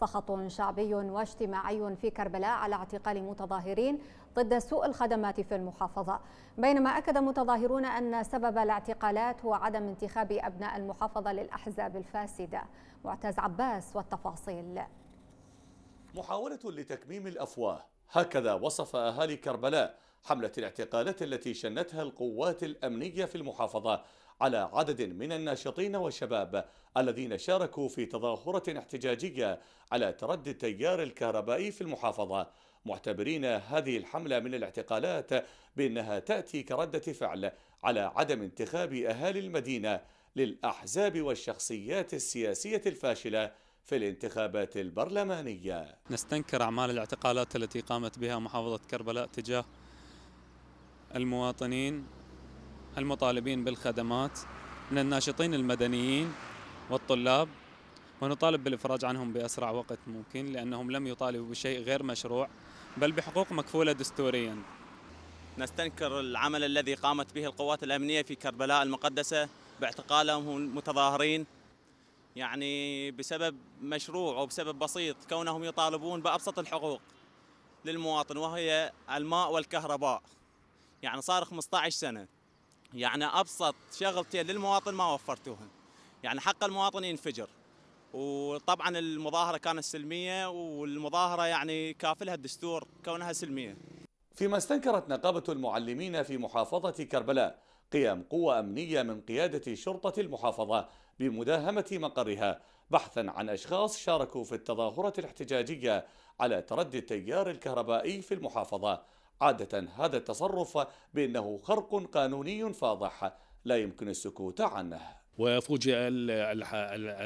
سخط شعبي واجتماعي في كربلاء على اعتقال متظاهرين ضد سوء الخدمات في المحافظة بينما أكد متظاهرون أن سبب الاعتقالات هو عدم انتخاب أبناء المحافظة للأحزاب الفاسدة معتز عباس والتفاصيل محاولة لتكميم الأفواه هكذا وصف أهالي كربلاء حملة الاعتقالات التي شنتها القوات الأمنية في المحافظة على عدد من الناشطين والشباب الذين شاركوا في تظاهرة احتجاجية على تردي التيار الكهربائي في المحافظة معتبرين هذه الحملة من الاعتقالات بأنها تأتي كردة فعل على عدم انتخاب أهالي المدينة للأحزاب والشخصيات السياسية الفاشلة في الانتخابات البرلمانية نستنكر أعمال الاعتقالات التي قامت بها محافظة كربلاء تجاه المواطنين المطالبين بالخدمات من الناشطين المدنيين والطلاب ونطالب بالإفراج عنهم بأسرع وقت ممكن لأنهم لم يطالبوا بشيء غير مشروع بل بحقوق مكفولة دستوريا نستنكر العمل الذي قامت به القوات الأمنية في كربلاء المقدسة باعتقالهم المتظاهرين يعني بسبب مشروع أو بسبب بسيط كونهم يطالبون بأبسط الحقوق للمواطن وهي الماء والكهرباء يعني صار 15 سنة يعني ابسط شغلتين للمواطن ما وفرتوهن يعني حق المواطن ينفجر وطبعا المظاهره كانت سلميه والمظاهره يعني كافلها الدستور كونها سلميه فيما استنكرت نقابه المعلمين في محافظه كربلاء قيام قوه امنيه من قياده شرطه المحافظه بمداهمه مقرها بحثا عن اشخاص شاركوا في التظاهره الاحتجاجيه على تردي التيار الكهربائي في المحافظه عادة هذا التصرف بأنه خرق قانوني فاضح لا يمكن السكوت عنه وفوجئ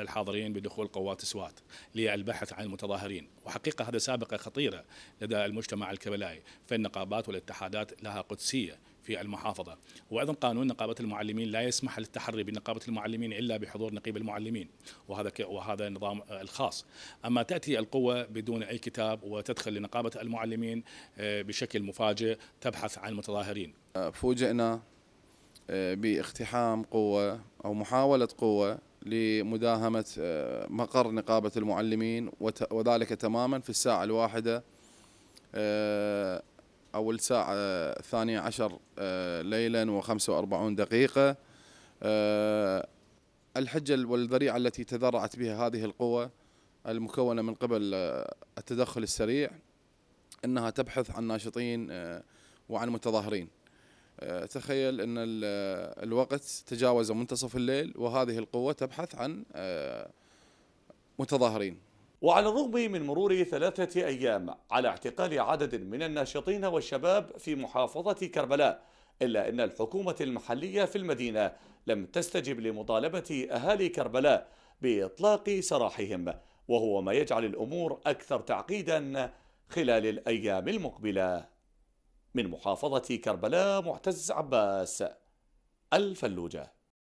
الحاضرين بدخول قوات سوات للبحث عن المتظاهرين وحقيقة هذا سابقة خطيرة لدى المجتمع الكبلائي فالنقابات والاتحادات لها قدسية في المحافظة وأيضا قانون نقابة المعلمين لا يسمح للتحري بنقابة المعلمين إلا بحضور نقيب المعلمين وهذا وهذا النظام الخاص أما تأتي القوة بدون أي كتاب وتدخل لنقابة المعلمين آه، بشكل مفاجئ تبحث عن متظاهرين فوجئنا آه، باقتحام قوة أو محاولة قوة لمداهمة آه، مقر نقابة المعلمين وذلك تماما في الساعة الواحدة أو الساعة الثانية آه، عشر آه، ليلا وخمسة وأربعون دقيقة آه، الحجة والذريعة التي تذرعت بها هذه القوة المكونة من قبل التدخل السريع أنها تبحث عن ناشطين وعن متظاهرين تخيل أن الوقت تجاوز منتصف الليل وهذه القوة تبحث عن متظاهرين وعلى الرغم من مرور ثلاثة أيام على اعتقال عدد من الناشطين والشباب في محافظة كربلاء إلا أن الحكومة المحلية في المدينة لم تستجب لمطالبة أهالي كربلاء بإطلاق سراحهم وهو ما يجعل الأمور أكثر تعقيدا خلال الأيام المقبلة من محافظة كربلاء معتز عباس الفلوجة